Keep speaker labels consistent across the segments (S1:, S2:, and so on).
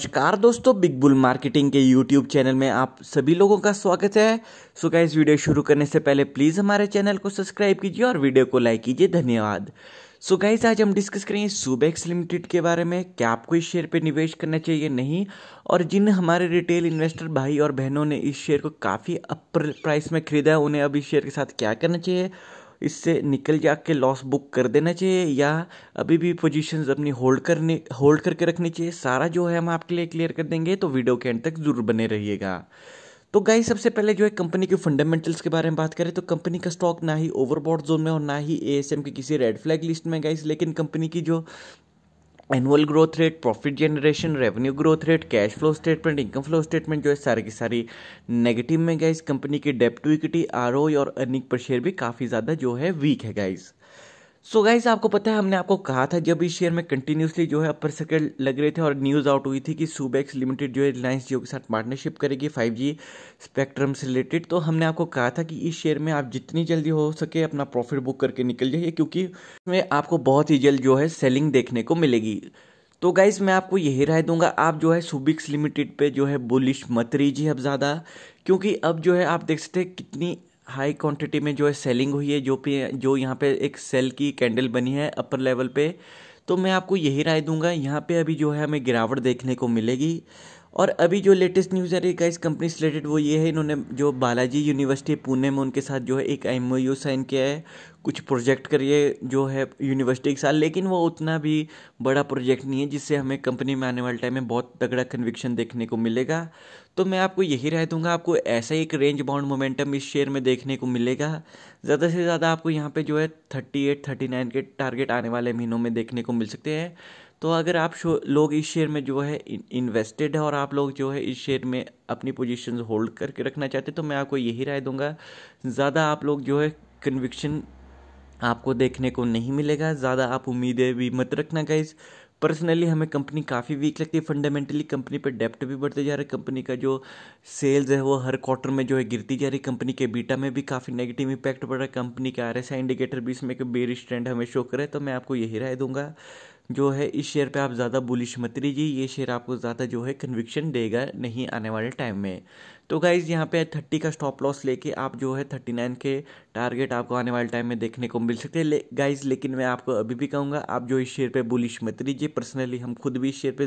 S1: नमस्कार दोस्तों big bull marketing के यूट्यूब चैनल में आप सभी लोगों का स्वागत है सो so इस वीडियो शुरू करने से पहले प्लीज़ हमारे चैनल को सब्सक्राइब कीजिए और वीडियो को लाइक कीजिए धन्यवाद सो so गाइज आज हम डिस्कस करेंगे सुबेक्स लिमिटेड के बारे में क्या आपको इस शेयर पे निवेश करना चाहिए नहीं और जिन हमारे रिटेल इन्वेस्टर भाई और बहनों ने इस शेयर को काफ़ी अपर प्राइस में खरीदा है उन्हें अब इस शेयर के साथ क्या करना चाहिए इससे निकल जा के लॉस बुक कर देना चाहिए या अभी भी पोजीशंस अपनी होल्ड करने होल्ड करके रखनी चाहिए सारा जो है हम आपके लिए क्लियर कर देंगे तो वीडियो के एंड तक ज़रूर बने रहिएगा तो गाइस सबसे पहले जो है कंपनी के फंडामेंटल्स के बारे में बात करें तो कंपनी का स्टॉक ना ही ओवरबॉड जोन में और ना ही एएसएम की किसी रेड फ्लैग लिस्ट में गाइस लेकिन कंपनी की जो annual growth rate profit generation revenue growth rate cash flow statement income flow statement जो है सारे की सारी नेगेटिव में गाइज कंपनी की डेप्ट टू इक्विटी आर और अर्निंग पर शेयर भी काफ़ी ज़्यादा जो है वीक है गाइज़ सो so गाइज आपको पता है हमने आपको कहा था जब इस शेयर में कंटिन्यूसली जो है अपर सर्किट लग रहे थे और न्यूज़ आउट हुई थी कि सूबेक्स लिमिटेड जो है रिलायंस जियो के साथ पार्टनरशिप करेगी 5G स्पेक्ट्रम से रिलेटेड तो हमने आपको कहा था कि इस शेयर में आप जितनी जल्दी हो सके अपना प्रॉफिट बुक करके निकल जाइए क्योंकि इसमें आपको बहुत ही जल्द जो है सेलिंग देखने को मिलेगी तो गाइज मैं आपको यही राय दूंगा आप जो है सुबिक्स लिमिटेड पे जो है बुलिश मत रीजिए अब ज़्यादा क्योंकि अब जो है आप देख सकते हैं कितनी हाई क्वांटिटी में जो है सेलिंग हुई है जो पे जो यहाँ पे एक सेल की कैंडल बनी है अपर लेवल पे तो मैं आपको यही राय दूंगा यहाँ पे अभी जो है हमें गिरावट देखने को मिलेगी और अभी जो लेटेस्ट न्यूज़ आ रही है इस कंपनी से रिलेटेड वो ये है इन्होंने जो बालाजी यूनिवर्सिटी पुणे में उनके साथ जो है एक एम साइन किया है कुछ प्रोजेक्ट करिए जो है यूनिवर्सिटी के साथ लेकिन वो उतना भी बड़ा प्रोजेक्ट नहीं है जिससे हमें कंपनी में आने वाले टाइम में बहुत तगड़ा कन्विक्शन देखने को मिलेगा तो मैं आपको यही राय दूंगा आपको ऐसा ही एक रेंज बाउंड मोमेंटम इस शेयर में देखने को मिलेगा ज़्यादा से ज़्यादा आपको यहाँ पे जो है थर्टी एट थर्टी नाइन के टारगेट आने वाले महीनों में देखने को मिल सकते हैं तो अगर आप लोग इस शेयर में जो है इन्वेस्टेड है और आप लोग जो है इस शेयर में अपनी पोजीशन होल्ड करके रखना चाहते तो मैं आपको यही राय दूंगा ज़्यादा आप लोग जो है कन्विक्शन आपको देखने को नहीं मिलेगा ज़्यादा आप उम्मीदें भी मत रखना गाइज पर्सनली हमें कंपनी काफ़ी वीक लगती है फंडामेंटली कंपनी पर डेप्ट भी बढ़ते जा रहे हैं कंपनी का जो सेल्स है वो हर क्वार्टर में जो है गिरती जा रही है कंपनी के बीटा में भी काफ़ी नेगेटिव इम्पैक्ट पड़ रहा है कंपनी के आर इंडिकेटर भी इसमें एक बेरिश ट्रेंड हमें शो करे तो मैं आपको यही राय दूंगा जो है इस शेयर पे आप ज़्यादा बुलिश मत लीजिए ये शेयर आपको ज़्यादा जो है कन्विक्शन देगा नहीं आने वाले टाइम में तो गाइज़ यहाँ पे थर्टी का स्टॉप लॉस लेके आप जो है थर्टी नाइन के टारगेट आपको आने वाले टाइम में देखने को मिल सकते हैं ले, गाइज़ लेकिन मैं आपको अभी भी कहूँगा आप जो इस शेयर पे बुलिश मत लीजिए पर्सनली हम खुद भी इस शेयर पे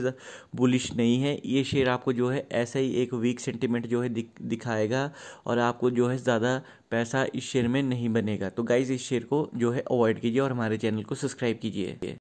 S1: बुलिश नहीं है ये शेयर आपको जो है ऐसा ही एक वीक सेंटिमेंट जो है दिखाएगा और आपको जो है ज़्यादा पैसा इस शेयर में नहीं बनेगा तो गाइज़ इस शेयर को जो है अवॉइड कीजिए और हमारे चैनल को सब्सक्राइब कीजिए